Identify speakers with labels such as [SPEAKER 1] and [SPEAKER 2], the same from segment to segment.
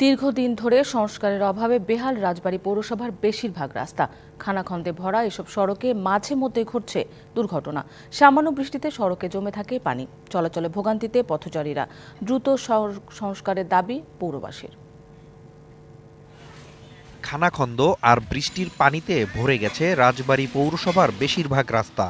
[SPEAKER 1] দীর্ঘদিন ধরে সংস্কারের অভাবে বেহাল রাজবাড়ী পৌরসভার বেশিরভাগ রাস্তা খানাখন্দে ভরা এসব সড়কে মাঝে মধ্যে ঘটছে দুর্ঘটনা সামান্য বৃষ্টিতে সড়কে জমে থাকে পানি চলাচলে ভোগান্তিতে পথচারীরা দ্রুত সংস্কারের দাবি পৌরবাসীর খানাখন্দ আর বৃষ্টির পানিতে ভরে গেছে রাজবাড়ী পৌরসভার বেশিরভাগ রাস্তা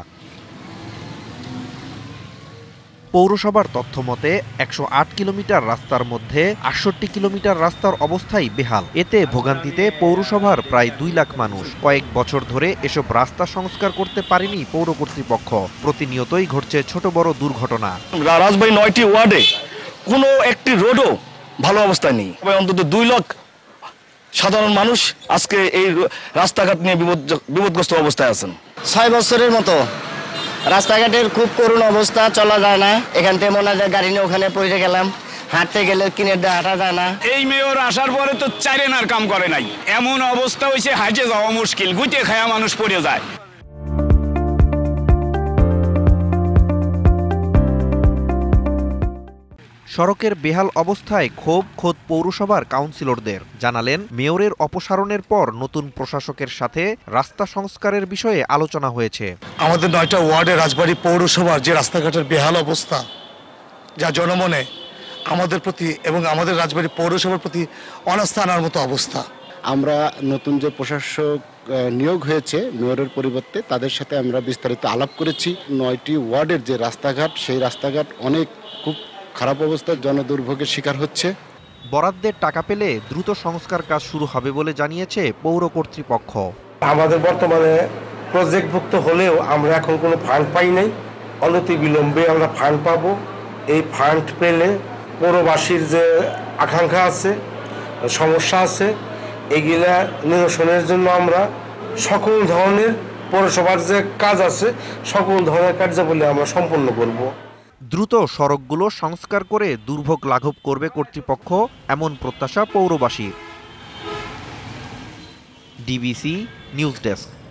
[SPEAKER 1] পৌরসভার তথ্য মতে একশো কিলোমিটার রাস্তার মধ্যে আটষট্টি কিলোমিটার রাস্তার অবস্থাই বেহাল এতে ভোগান্তিতে পৌরসভার প্রায় দুই লাখ মানুষ কয়েক বছর ধরে এসব রাস্তা সংস্কার করতে পারেনি পৌর কর্তৃপক্ষ প্রতিনিয়তই ঘটছে ছোট বড় দুর্ঘটনা রাজবাড়ি নয়টি ওয়ার্ডে কোনো একটি রোডও ভালো অবস্থায় নেই অন্তত দুই লাখ সাধারণ মানুষ আজকে এই রাস্তাঘাট নিয়ে বিপদগ্রস্ত অবস্থায় আছেন ছয় বছরের মতো রাস্তাঘাটের খুব করুণ অবস্থা চলা যায় না এখান থেকে মনে হয় গাড়ি নিয়ে ওখানে পড়ে গেলাম হাঁটতে গেলে কিনে হাঁটা যায় না এই মেয়র আসার পরে তো চারেনার কাম করে নাই এমন অবস্থা হয়েছে হাঁটে যাওয়া মুশকিল গুটে খায়া মানুষ পড়ে যায় সড়কের বেহাল অবস্থায় ক্ষোভ খোদ পৌরসভার কাউন্সিলরদের জানালেন মেয়রের অপসারণের পর নতুন প্রশাসকের সাথে রাস্তা সংস্কারের বিষয়ে আলোচনা হয়েছে আমাদের নয়টা ওয়ার্ডে রাজবাড়ী পৌরসভার যে রাস্তাঘাটের বেহাল অবস্থা যা জনমনে আমাদের প্রতি এবং আমাদের রাজবাড়ী পৌরসভার প্রতি অনাস্থানার মতো অবস্থা আমরা নতুন যে প্রশাসক নিয়োগ হয়েছে মেয়রের পরিবর্তে তাদের সাথে আমরা বিস্তারিত আলাপ করেছি নয়টি ওয়ার্ডের যে রাস্তাঘাট সেই রাস্তাঘাট অনেক খারাপ অবস্থার জনদুর্ভোগের শিকার হচ্ছে বরাদ্দের টাকা পেলে দ্রুত সংস্কার কাজ শুরু হবে বলে জানিয়েছে পৌর কর্তৃপক্ষ আমাদের বর্তমানে প্রজেক্টভুক্ত হলেও আমরা এখন কোনো ফান্ড পাই নাই অনতি বিলম্বে আমরা ফান্ড পাবো এই ফান্ড পেলে পৌরবাসীর যে আকাঙ্ক্ষা আছে সমস্যা আছে এগুলা নিরসনের জন্য আমরা সকল ধরনের পৌরসভার যে কাজ আছে সকল ধরনের কার্যাবলী আমরা সম্পন্ন করব দ্রুত সড়কগুলো সংস্কার করে দুর্ভোগ লাঘব করবে কর্তৃপক্ষ এমন প্রত্যাশা পৌরবাসীর ডিবিসি নিউজ ডেস্ক